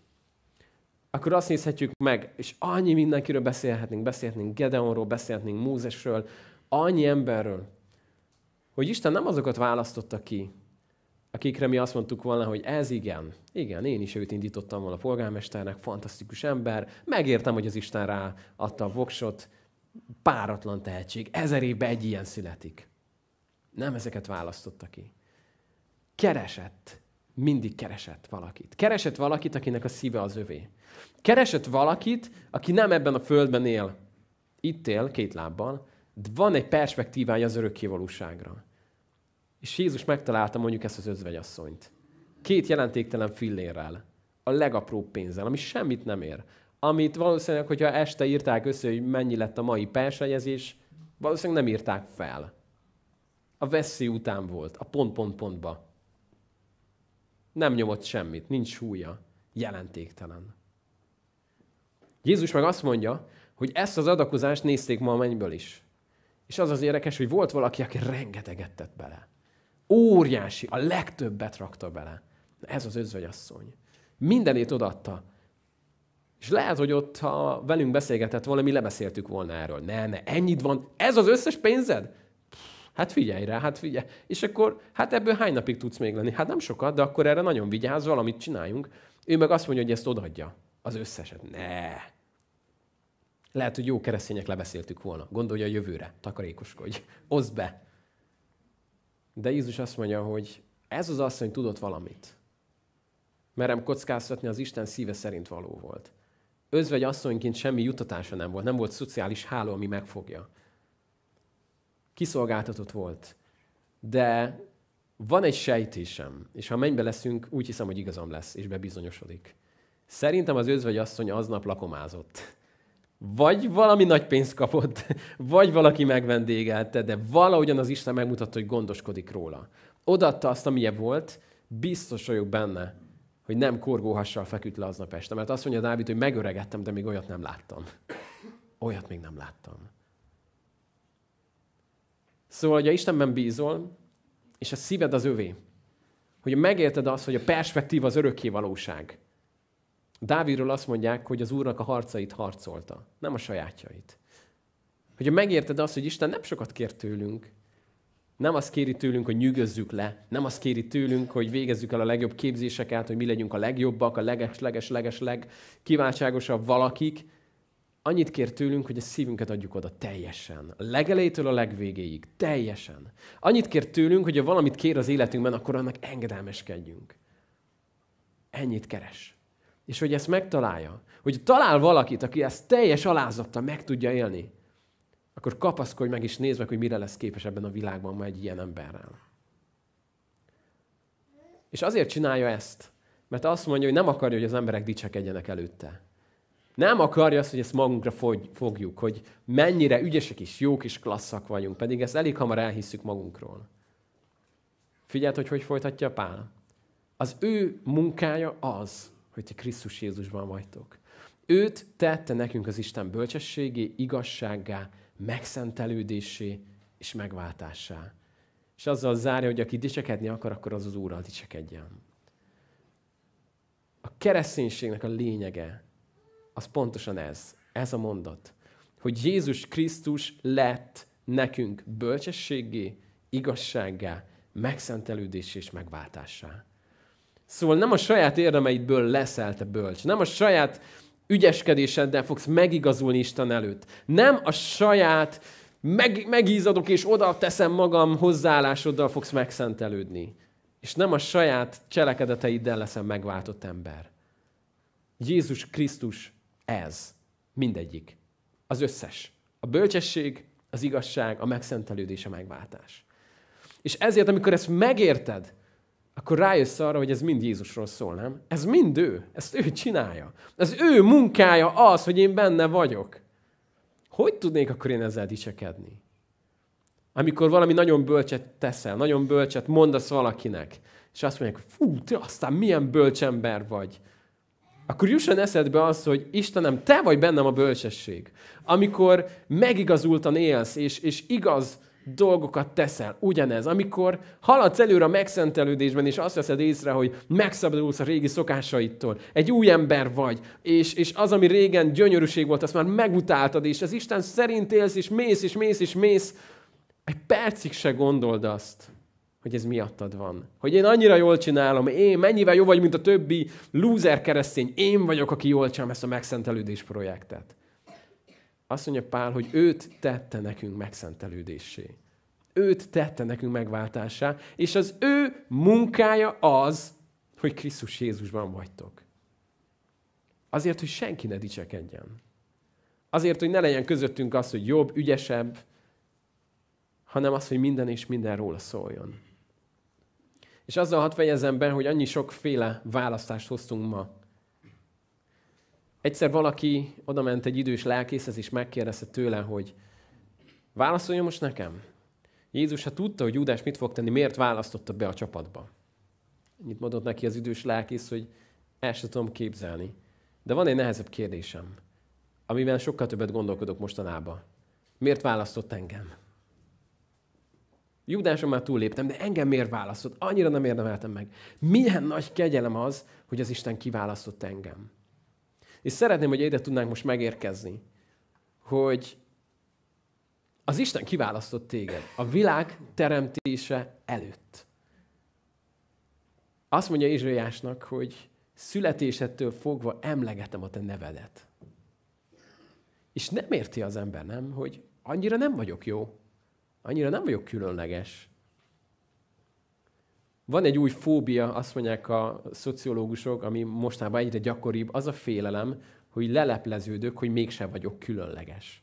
akkor azt nézhetjük meg, és annyi mindenkiről beszélhetnénk, beszélhetnénk Gedeonról, beszélhetnénk Mózesről, annyi emberről, hogy Isten nem azokat választotta ki, akikre mi azt mondtuk volna, hogy ez igen, igen, én is őt indítottam volna a polgármesternek, fantasztikus ember, megértem, hogy az Isten rá adta a voksot, páratlan tehetség. Ezer évben egy ilyen születik. Nem ezeket választotta ki. Keresett, mindig keresett valakit. Keresett valakit, akinek a szíve az övé. Keresett valakit, aki nem ebben a földben él. Itt él, két lábbal, de van egy perspektívája az örökkévalóságra. És Jézus megtalálta mondjuk ezt az özvegyasszonyt. Két jelentéktelen fillérrel, a legapróbb pénzzel, ami semmit nem ér, amit valószínűleg, hogyha este írták össze, hogy mennyi lett a mai persejezés, valószínűleg nem írták fel. A veszély után volt, a pont-pont-pontba. Nem nyomott semmit, nincs súlya, jelentéktelen. Jézus meg azt mondja, hogy ezt az adakozást nézték ma a mennyből is. És az az érdekes, hogy volt valaki, aki rengeteget tett bele. Óriási, a legtöbbet rakta bele. Ez az özvegyasszony. Mindenét odaadta, és lehet, hogy ott, ha velünk beszélgetett volna, mi lebeszéltük volna erről. Ne, ne, ennyit van, ez az összes pénzed? Hát figyelj rá, hát figyelj. És akkor, hát ebből hány napig tudsz még lenni? Hát nem sokat, de akkor erre nagyon vigyázz, valamit csináljunk. Ő meg azt mondja, hogy ezt odaadja. Az összeset. Ne. Lehet, hogy jó keresztények lebeszéltük volna. gondolja a jövőre, takarékoskodj, oszd be. De Jézus azt mondja, hogy ez az asszony tudott valamit. Merem kockáztatni, az Isten szíve szerint való volt özvegy asszonyként semmi jutatása nem volt, nem volt szociális háló, ami megfogja. Kiszolgáltatott volt. De van egy sejtésem, és ha mennybe leszünk, úgy hiszem, hogy igazam lesz, és bebizonyosodik. Szerintem az özvegy asszony aznap lakomázott. Vagy valami nagy pénzt kapott, vagy valaki megvendégelte, de valahogyan az Isten megmutatta, hogy gondoskodik róla. Odatta azt, amilyen volt, biztos vagyok benne, hogy nem korgóhassal feküdt le aznap este. Mert azt mondja Dávid, hogy megöregettem, de még olyat nem láttam. Olyat még nem láttam. Szóval, hogyha Istenben bízol, és a szíved az övé, hogy megérted azt, hogy a perspektíva az örökké valóság. Dávidról azt mondják, hogy az Úrnak a harcait harcolta, nem a sajátjait. Hogyha megérted azt, hogy Isten nem sokat kér tőlünk, nem azt kéri tőlünk, hogy nyűgözzük le, nem azt kéri tőlünk, hogy végezzük el a legjobb képzéseket, hogy mi legyünk a legjobbak, a leges, leges, leges, legkiváltságosabb valakik. Annyit kér tőlünk, hogy a szívünket adjuk oda teljesen. A legelejétől a legvégéig. Teljesen. Annyit kér tőlünk, hogy ha valamit kér az életünkben, akkor annak engedelmeskedjünk. Ennyit keres. És hogy ezt megtalálja. Hogy talál valakit, aki ezt teljes alázattal meg tudja élni akkor kapaszkodj meg és nézd meg, hogy mire lesz képes ebben a világban ma egy ilyen emberrel. És azért csinálja ezt, mert azt mondja, hogy nem akarja, hogy az emberek dicsekedjenek előtte. Nem akarja azt, hogy ezt magunkra fogjuk, hogy mennyire ügyesek is, jók is, klasszak vagyunk, pedig ezt elég hamar elhisszük magunkról. Figyeld, hogy hogy folytatja Pál. Az ő munkája az, hogy ti Krisztus Jézusban vagytok. Őt tette nekünk az Isten bölcsességé, igazsággá megszentelődésé és megváltásá. És azzal zárja, hogy aki dicsekedni akar, akkor az az Úrral dicsekedjen. A kereszténységnek a lényege, az pontosan ez. Ez a mondat. Hogy Jézus Krisztus lett nekünk bölcsességé, igazsággá, megszentelődés és megváltásá. Szóval nem a saját érdemeidből leszel te bölcs, nem a saját ügyeskedéseddel fogsz megigazulni Isten előtt. Nem a saját meg, megízadok és oda teszem magam hozzáállásoddal fogsz megszentelődni. És nem a saját cselekedeteiddel leszem megváltott ember. Jézus Krisztus ez. Mindegyik. Az összes. A bölcsesség, az igazság, a megszentelődés, a megváltás. És ezért, amikor ezt megérted, akkor rájössz arra, hogy ez mind Jézusról szól, nem? Ez mind ő. Ezt ő csinálja. ez ő munkája az, hogy én benne vagyok. Hogy tudnék akkor én ezzel dicsekedni? Amikor valami nagyon bölcset teszel, nagyon bölcset mondasz valakinek, és azt mondják, fú, te aztán milyen bölcsember vagy akkor jusson eszedbe az, hogy Istenem, te vagy bennem a bölcsesség. Amikor megigazultan élsz, és, és igaz dolgokat teszel. Ugyanez, amikor haladsz előre a megszentelődésben, és azt veszed észre, hogy megszabadulsz a régi szokásaitól. Egy új ember vagy, és, és az, ami régen gyönyörűség volt, azt már megutáltad, és az Isten szerint élsz, és mész, és mész, és mész. Egy percig se gondold azt, hogy ez miattad van. Hogy én annyira jól csinálom, én mennyivel jó vagy, mint a többi lúzer keresztény, én vagyok, aki jól csinálom ezt a megszentelődés projektet. Azt mondja Pál, hogy őt tette nekünk megszentelődésé. Őt tette nekünk megváltásá, és az ő munkája az, hogy Krisztus Jézusban vagytok. Azért, hogy senki ne dicsekedjen. Azért, hogy ne legyen közöttünk az, hogy jobb, ügyesebb, hanem az, hogy minden és minden róla szóljon. És azzal hadd fejezem be, hogy annyi sokféle választást hoztunk ma Egyszer valaki odament egy idős lelkészhez, és megkérdezte tőle, hogy válaszolja most nekem. Jézus, ha tudta, hogy Júdás mit fog tenni, miért választotta be a csapatba? Ennyit mondott neki az idős lelkész, hogy el sem tudom képzelni. De van egy nehezebb kérdésem, amivel sokkal többet gondolkodok mostanában. Miért választott engem? Judáson már túlléptem, de engem miért választott? Annyira nem érdemeltem meg. Milyen nagy kegyelem az, hogy az Isten kiválasztott engem. És szeretném, hogy ide tudnánk most megérkezni, hogy az Isten kiválasztott téged a világ teremtése előtt. Azt mondja Izsaiásnak, hogy születésettől fogva emlegetem a te nevedet. És nem érti az ember, nem, hogy annyira nem vagyok jó, annyira nem vagyok különleges, van egy új fóbia, azt mondják a szociológusok, ami mostanában egyre gyakoribb, az a félelem, hogy lelepleződök, hogy mégse vagyok különleges.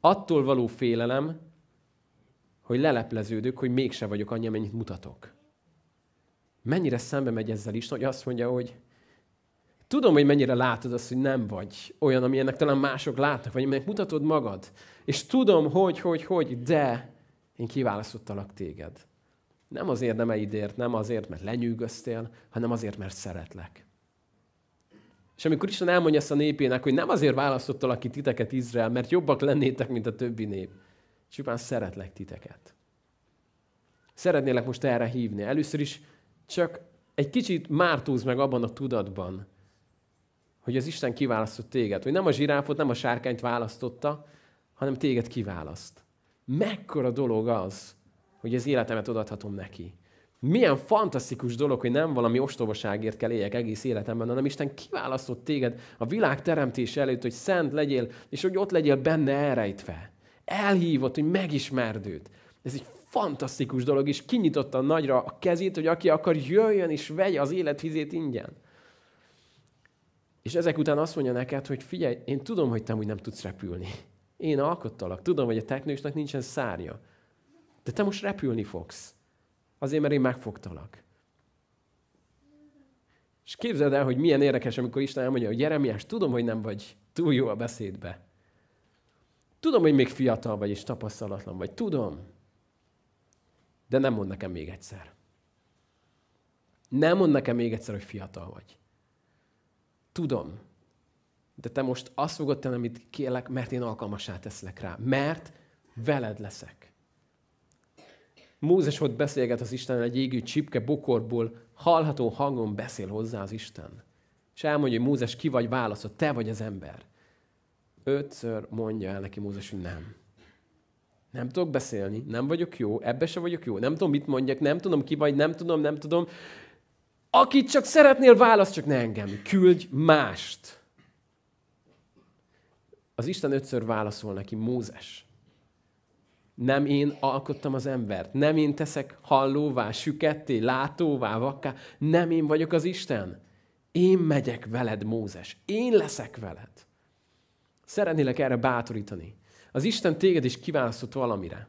Attól való félelem, hogy lelepleződök, hogy mégse vagyok annyi, amennyit mutatok. Mennyire szembe megy ezzel is, hogy azt mondja, hogy tudom, hogy mennyire látod azt, hogy nem vagy olyan, ami ennek talán mások látnak, vagy aminek mutatod magad. És tudom, hogy, hogy, hogy, de én kiválasztottalak téged. Nem azért nem idért, nem azért, mert lenyűgöztél, hanem azért, mert szeretlek. És amikor Isten elmondja ezt a népének, hogy nem azért választottal aki titeket Izrael, mert jobbak lennétek, mint a többi nép, csupán szeretlek titeket. Szeretnélek most erre hívni. Először is csak egy kicsit mártóz meg abban a tudatban, hogy az Isten kiválasztott téged. Hogy nem a zsiráfot, nem a sárkányt választotta, hanem téged kiválaszt. Mekkora dolog az, hogy az életemet odaadhatom neki. Milyen fantasztikus dolog, hogy nem valami ostobaságért kell éljek egész életemben, hanem Isten kiválasztott téged a világ teremtése előtt, hogy szent legyél, és hogy ott legyél benne elrejtve. Elhívott, hogy megismerd őt. Ez egy fantasztikus dolog, és kinyitotta nagyra a kezét, hogy aki akar, jöjjön és vegye az életvizét ingyen. És ezek után azt mondja neked, hogy figyelj, én tudom, hogy te úgy nem tudsz repülni. Én alkottalak. Tudom, hogy a teknősnek nincsen szárnya. De te most repülni fogsz. Azért, mert én megfogtalak. És képzeld el, hogy milyen érdekes, amikor Isten elmondja, hogy Jeremiás, tudom, hogy nem vagy túl jó a beszédbe. Tudom, hogy még fiatal vagy, és tapasztalatlan vagy. Tudom. De nem mond nekem még egyszer. Nem mond nekem még egyszer, hogy fiatal vagy. Tudom. De te most azt fogod tenni, amit kérlek, mert én alkalmasá teszlek rá. Mert veled leszek. Mózes ott beszélget az Isten egy égű csipke bokorból, hallható hangon beszél hozzá az Isten. És elmondja, hogy Mózes, ki vagy válaszol, te vagy az ember. Ötször mondja el neki Mózes, hogy nem. Nem tudok beszélni, nem vagyok jó, ebbe se vagyok jó, nem tudom, mit mondjak, nem tudom, ki vagy, nem tudom, nem tudom. Akit csak szeretnél, válasz csak ne engem. Küldj mást. Az Isten ötször válaszol neki, Mózes. Nem én alkottam az embert. Nem én teszek hallóvá, süketté, látóvá, vakká. Nem én vagyok az Isten. Én megyek veled, Mózes. Én leszek veled. Szeretnélek erre bátorítani. Az Isten téged is kiválasztott valamire.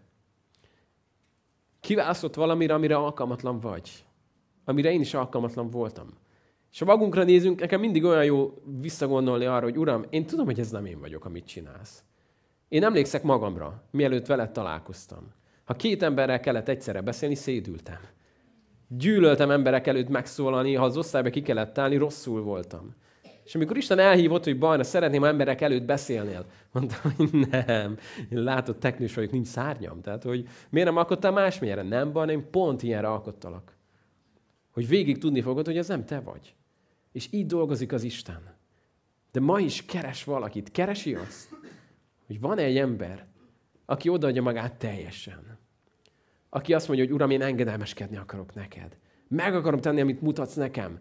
Kiválasztott valamire, amire alkalmatlan vagy. Amire én is alkalmatlan voltam. És ha magunkra nézünk, nekem mindig olyan jó visszagondolni arra, hogy Uram, én tudom, hogy ez nem én vagyok, amit csinálsz. Én emlékszek magamra, mielőtt veled találkoztam. Ha két emberrel kellett egyszerre beszélni, szédültem. Gyűlöltem emberek előtt megszólalni, ha az osztályba ki kellett állni, rosszul voltam. És amikor Isten elhívott, hogy Bajna, szeretném emberek előtt beszélnél, mondtam, hogy nem, én látod, teknős vagyok, nincs szárnyam. Tehát, hogy miért nem alkottál másmilyenre? Nem, Bajna, én pont ilyenre alkottalak. Hogy végig tudni fogod, hogy ez nem te vagy. És így dolgozik az Isten. De ma is keres valakit, keresi azt, hogy van egy ember, aki odaadja magát teljesen. Aki azt mondja, hogy Uram, én engedelmeskedni akarok neked. Meg akarom tenni, amit mutatsz nekem.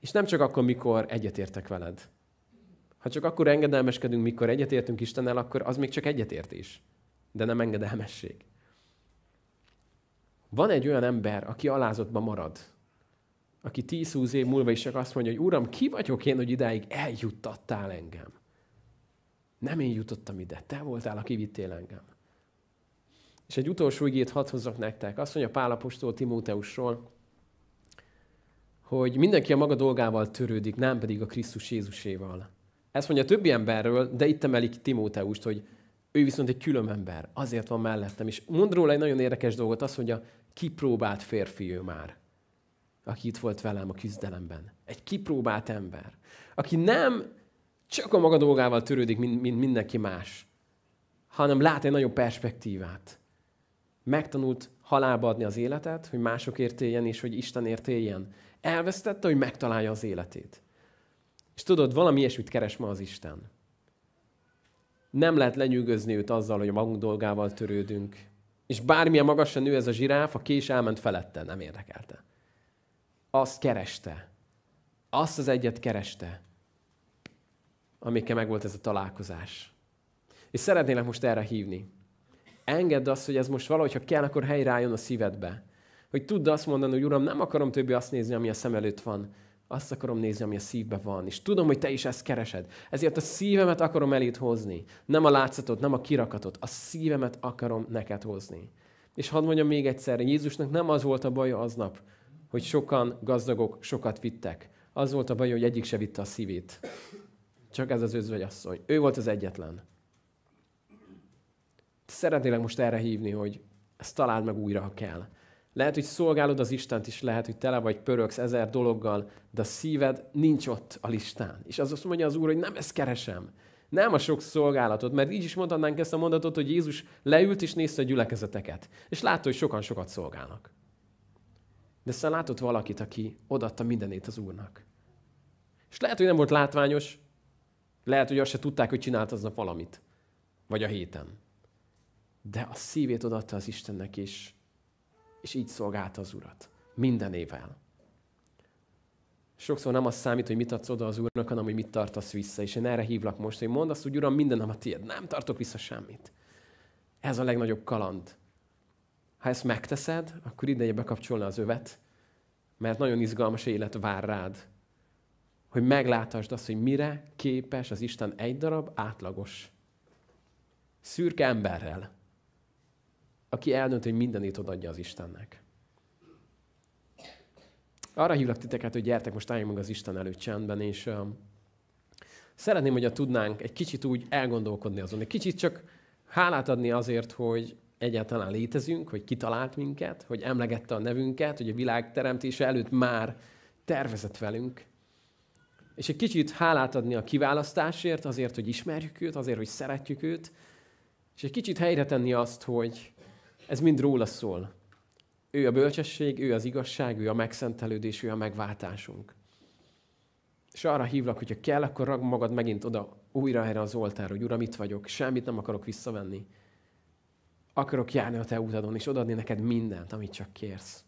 És nem csak akkor, mikor egyetértek veled. Ha csak akkor engedelmeskedünk, mikor egyetértünk Istennel, akkor az még csak egyetértés, de nem engedelmesség. Van egy olyan ember, aki alázatba marad, aki 10-20 év múlva is csak azt mondja, hogy Uram, ki vagyok én, hogy idáig eljuttattál engem? Nem én jutottam ide, te voltál, aki vittél engem. És egy utolsó igét hadd hozzak nektek. Azt mondja Pálapostól Timóteusról, hogy mindenki a maga dolgával törődik, nem pedig a Krisztus Jézuséval. Ezt mondja többi emberről, de itt emelik Timóteust, hogy ő viszont egy külön ember, azért van mellettem. És mond róla egy nagyon érdekes dolgot, azt mondja, kipróbált férfi ő már, aki itt volt velem a küzdelemben. Egy kipróbált ember, aki nem csak a maga dolgával törődik, mint, mint mindenki más, hanem lát egy nagyobb perspektívát. Megtanult halálba adni az életet, hogy mások értéljen, és hogy Isten értéljen. Elvesztette, hogy megtalálja az életét. És tudod, valami ilyesmit keres ma az Isten. Nem lehet lenyűgözni őt azzal, hogy a magunk dolgával törődünk. És bármilyen magasan nő ez a zsiráf, a kés elment felette, nem érdekelte. Azt kereste. Azt az egyet kereste amikkel megvolt ez a találkozás. És szeretnélek most erre hívni. Engedd azt, hogy ez most valahogy, ha kell, akkor helyreálljon a szívedbe. Hogy tudd azt mondani, hogy Uram, nem akarom többé azt nézni, ami a szem előtt van. Azt akarom nézni, ami a szívbe van. És tudom, hogy te is ezt keresed. Ezért a szívemet akarom elét hozni. Nem a látszatot, nem a kirakatot. A szívemet akarom neked hozni. És hadd mondjam még egyszer, Jézusnak nem az volt a baja aznap, hogy sokan gazdagok sokat vittek. Az volt a baj, hogy egyik se vitte a szívét. Csak ez az özvegyasszony. Ő volt az egyetlen. Szeretnélek most erre hívni, hogy ezt találd meg újra, ha kell. Lehet, hogy szolgálod az Istent is, lehet, hogy tele vagy pöröksz ezer dologgal, de a szíved nincs ott a listán. És az azt mondja az Úr, hogy nem ezt keresem. Nem a sok szolgálatot, mert így is mondhatnánk ezt a mondatot, hogy Jézus leült és nézte a gyülekezeteket. És látta, hogy sokan sokat szolgálnak. De aztán látott valakit, aki odatta mindenét az Úrnak. És lehet, hogy nem volt látványos, lehet, hogy azt se tudták, hogy csinált aznap valamit. Vagy a héten. De a szívét odaadta az Istennek, is, és így szolgálta az Urat. Minden évvel. Sokszor nem az számít, hogy mit adsz oda az Úrnak, hanem hogy mit tartasz vissza. És én erre hívlak most, hogy mondd azt, hogy Uram, minden nem a tiéd. Nem tartok vissza semmit. Ez a legnagyobb kaland. Ha ezt megteszed, akkor ideje bekapcsolni az övet, mert nagyon izgalmas élet vár rád hogy meglátasd azt, hogy mire képes az Isten egy darab átlagos szürke emberrel, aki eldönt, hogy mindenét odaadja az Istennek. Arra hívlak titeket, hogy gyertek most álljunk meg az Isten előtt csendben, és uh, szeretném, hogyha a tudnánk egy kicsit úgy elgondolkodni azon, egy kicsit csak hálát adni azért, hogy egyáltalán létezünk, hogy kitalált minket, hogy emlegette a nevünket, hogy a világ teremtése előtt már tervezett velünk, és egy kicsit hálát adni a kiválasztásért, azért, hogy ismerjük őt, azért, hogy szeretjük őt, és egy kicsit helyre tenni azt, hogy ez mind róla szól. Ő a bölcsesség, ő az igazság, ő a megszentelődés, ő a megváltásunk. És arra hívlak, hogyha kell, akkor ragd magad megint oda, újra erre az oltára, hogy Uram, itt vagyok, semmit nem akarok visszavenni. Akarok járni a Te utadon, és odaadni neked mindent, amit csak kérsz.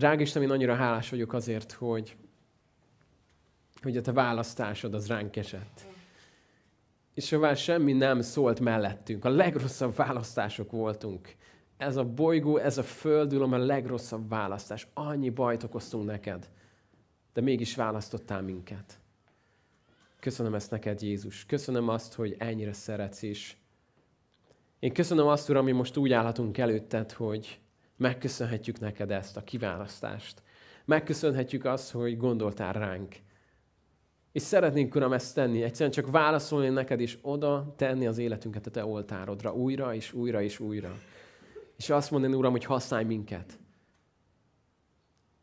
Drága Isten, én annyira hálás vagyok azért, hogy, hogy a te választásod az ránk esett. És már semmi nem szólt mellettünk. A legrosszabb választások voltunk. Ez a bolygó, ez a földülöm a legrosszabb választás. Annyi bajt okoztunk neked, de mégis választottál minket. Köszönöm ezt neked, Jézus. Köszönöm azt, hogy ennyire szeretsz is. Én köszönöm azt, Uram, mi most úgy állhatunk előtted, hogy Megköszönhetjük neked ezt a kiválasztást. Megköszönhetjük azt, hogy gondoltál ránk. És szeretnénk, Uram, ezt tenni, egyszerűen csak válaszolni neked, és oda tenni az életünket a te oltárodra, újra és újra és újra. És azt mondani, Uram, hogy használj minket.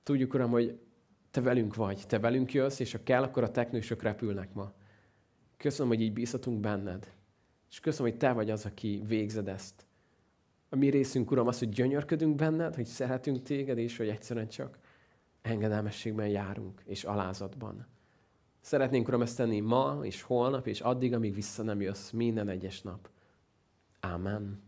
Tudjuk, Uram, hogy te velünk vagy, te velünk jössz, és ha kell, akkor a teknősök repülnek ma. Köszönöm, hogy így bízhatunk benned. És köszönöm, hogy te vagy az, aki végzed ezt. A mi részünk, Uram, az, hogy gyönyörködünk benned, hogy szeretünk téged, és hogy egyszerűen csak engedelmességben járunk, és alázatban. Szeretnénk, Uram, ezt tenni ma, és holnap, és addig, amíg vissza nem jössz minden egyes nap. Amen.